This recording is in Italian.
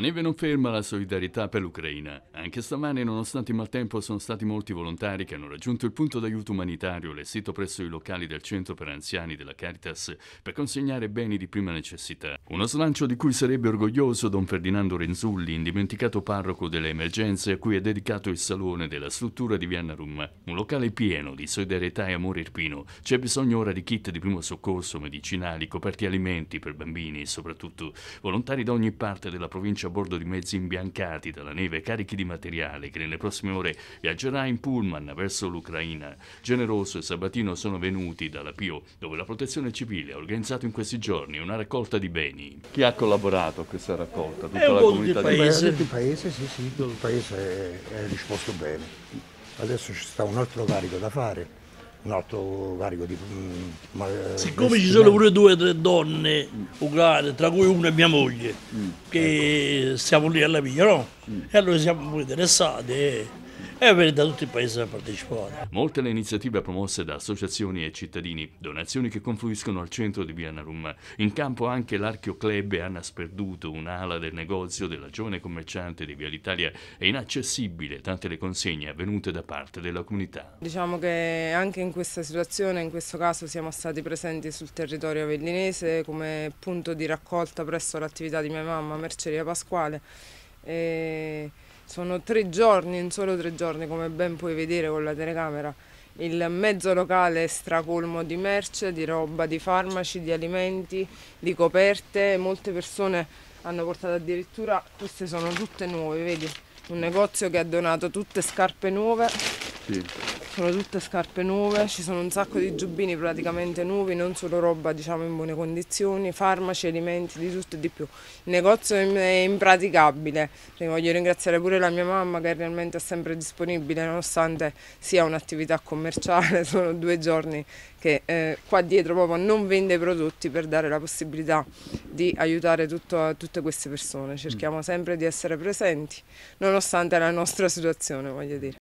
neve non ferma la solidarietà per l'Ucraina. Anche stamane, nonostante il maltempo, sono stati molti volontari che hanno raggiunto il punto d'aiuto umanitario allestito presso i locali del centro per anziani della Caritas per consegnare beni di prima necessità. Uno slancio di cui sarebbe orgoglioso Don Ferdinando Renzulli, indimenticato parroco delle emergenze a cui è dedicato il salone della struttura di Vianna Rum. Un locale pieno di solidarietà e amore irpino. C'è bisogno ora di kit di primo soccorso, medicinali, coperti alimenti per bambini e soprattutto volontari da ogni parte della provincia a bordo di mezzi imbiancati dalla neve carichi di materiale che nelle prossime ore viaggerà in pullman verso l'Ucraina. Generoso e Sabatino sono venuti dalla Pio, dove la protezione civile ha organizzato in questi giorni una raccolta di beni. Chi ha collaborato a questa raccolta? Tutta la comunità di paese? Di paese, sì, sì, il paese è risposto bene. Adesso ci sta un altro carico da fare un alto carico di... Mm, ma, eh, Siccome ci sono pure due o tre donne ucraine, tra cui una è mia moglie, mm, che ecco. siamo lì alla vigna, no? Mm. E allora siamo interessati. Eh e avere da tutti i paesi da partecipare. Molte le iniziative promosse da associazioni e cittadini, donazioni che confluiscono al centro di Bianarum. In campo anche l'Archeo Club e Anna Sperduto, un'ala del negozio della giovane commerciante di Via l'Italia, è inaccessibile, tante le consegne avvenute da parte della comunità. Diciamo che anche in questa situazione, in questo caso, siamo stati presenti sul territorio avellinese come punto di raccolta presso l'attività di mia mamma, Merceria Pasquale. E sono tre giorni, in solo tre giorni, come ben puoi vedere con la telecamera. Il mezzo locale è stracolmo di merce, di roba, di farmaci, di alimenti, di coperte. Molte persone hanno portato addirittura, queste sono tutte nuove, vedi? Un negozio che ha donato tutte scarpe nuove. Sì sono tutte scarpe nuove, ci sono un sacco di giubbini praticamente nuovi, non solo roba diciamo in buone condizioni, farmaci, alimenti, di tutto e di più. Il negozio è impraticabile, Quindi voglio ringraziare pure la mia mamma che realmente è sempre disponibile nonostante sia un'attività commerciale, sono due giorni che eh, qua dietro proprio non vende i prodotti per dare la possibilità di aiutare tutto, tutte queste persone. Cerchiamo sempre di essere presenti nonostante la nostra situazione, voglio dire.